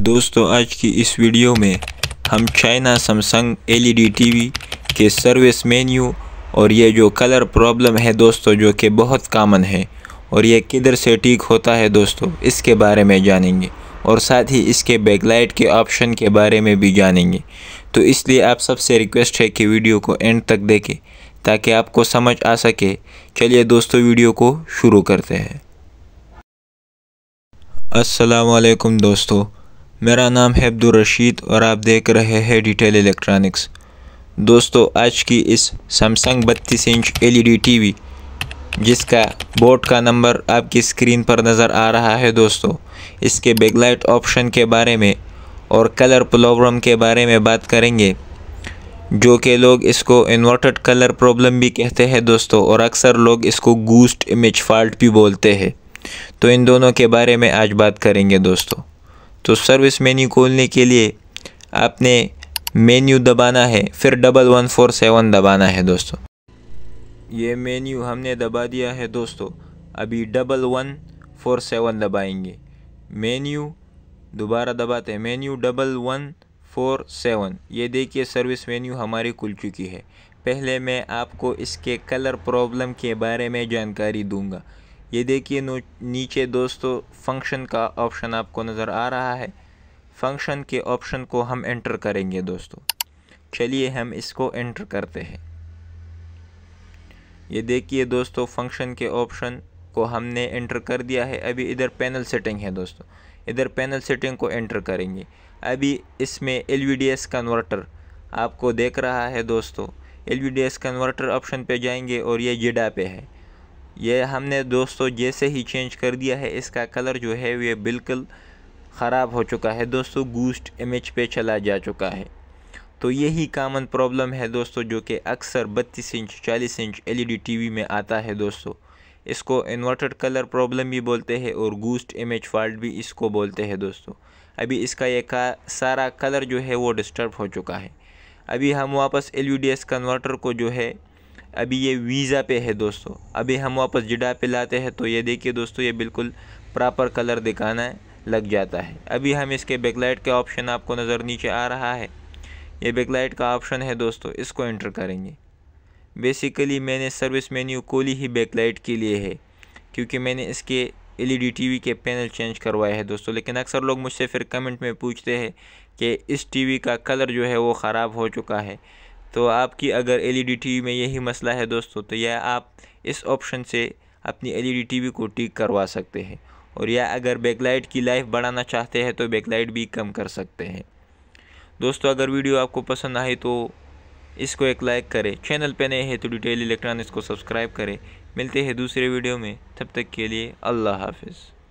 दोस्तों आज की इस वीडियो में हम चाइना सैमसंग एलईडी टीवी के सर्विस मेन्यू और ये जो कलर प्रॉब्लम है दोस्तों जो कि बहुत कामन है और ये किधर से ठीक होता है दोस्तों इसके बारे में जानेंगे और साथ ही इसके बैकलाइट के ऑप्शन के बारे में भी जानेंगे तो इसलिए आप सबसे रिक्वेस्ट है कि वीडियो को एंड तक देखें ताकि आपको समझ आ सके चलिए दोस्तों वीडियो को शुरू करते हैं असलकम दोस्तों मेरा नाम है अब्दुल रशीद और आप देख रहे हैं डिटेल इलेक्ट्रॉनिक्स दोस्तों आज की इस सैमसंग बत्तीस इंच एलईडी टीवी e जिसका बोर्ड का नंबर आपकी स्क्रीन पर नज़र आ रहा है दोस्तों इसके बैकलाइट ऑप्शन के बारे में और कलर प्रॉब्लम के बारे में बात करेंगे जो कि लोग इसको इन्वर्टेड कलर प्रॉब्लम भी कहते हैं दोस्तों और अक्सर लोग इसको गूस्ट इमेज फॉल्ट भी बोलते हैं तो इन दोनों के बारे में आज बात करेंगे दोस्तों तो सर्विस मेन्यू खोलने के लिए आपने मेन्यू दबाना है फिर डबल वन फोर सेवन दबाना है दोस्तों ये मेन्यू हमने दबा दिया है दोस्तों अभी डबल वन फोर सेवन दबाएंगे मेन्यू दोबारा दबाते हैं menu double one four seven ये देखिए सर्विस मेन्यू हमारी खुल चुकी है पहले मैं आपको इसके कलर प्रॉब्लम के बारे में जानकारी दूंगा ये देखिए नीचे दोस्तों फंक्शन का ऑप्शन आपको नज़र आ रहा है फंक्शन के ऑप्शन को हम एंटर करेंगे दोस्तों चलिए हम इसको एंटर करते हैं ये देखिए दोस्तों फंक्शन के ऑप्शन को हमने एंटर कर दिया है अभी इधर पैनल सेटिंग है दोस्तों इधर पैनल सेटिंग को एंटर करेंगे अभी इसमें L V D S converter आपको देख रहा है दोस्तों L V D S converter option पे जाएंगे और ये जिडा पे है ये हमने दोस्तों जैसे ही चेंज कर दिया है इसका कलर जो है वह बिल्कुल ख़राब हो चुका है दोस्तों गूस्ट इमेज पे चला जा चुका है तो यही कामन प्रॉब्लम है दोस्तों जो कि अक्सर 32 इंच 40 इंच एलईडी टीवी में आता है दोस्तों इसको इन्वर्टेड कलर प्रॉब्लम भी बोलते हैं और गूस्ट इमेज फॉल्ट भी इसको बोलते हैं दोस्तों अभी इसका ये का सारा कलर जो है वो डिस्टर्ब हो चुका है अभी हम वापस एल कन्वर्टर e को जो है अभी ये वीज़ा पे है दोस्तों अभी हम वापस जिडा पे लाते हैं तो ये देखिए दोस्तों ये बिल्कुल प्रॉपर कलर दिखाना है लग जाता है अभी हम इसके बैकलाइट का ऑप्शन आपको नज़र नीचे आ रहा है ये बैकलाइट का ऑप्शन है दोस्तों इसको एंटर करेंगे बेसिकली मैंने सर्विस मेन्यू कोली ही बैकलाइट के लिए है क्योंकि मैंने इसके एल ई e के पैनल चेंज करवाए हैं दोस्तों लेकिन अक्सर लोग मुझसे फिर कमेंट में पूछते हैं कि इस टी का कलर जो है वो ख़राब हो चुका है तो आपकी अगर एलईडी टीवी e में यही मसला है दोस्तों तो यह आप इस ऑप्शन से अपनी एलईडी टीवी e को ठीक करवा सकते हैं और या अगर बैकलाइट की लाइफ बढ़ाना चाहते हैं तो बैकलाइट भी कम कर सकते हैं दोस्तों अगर वीडियो आपको पसंद आए तो इसको एक लाइक करें चैनल पर नए हैं तो डिटेल इलेक्ट्रॉनिक्स को सब्सक्राइब करें मिलते हैं दूसरे वीडियो में तब तक के लिए अल्लाह हाफिज़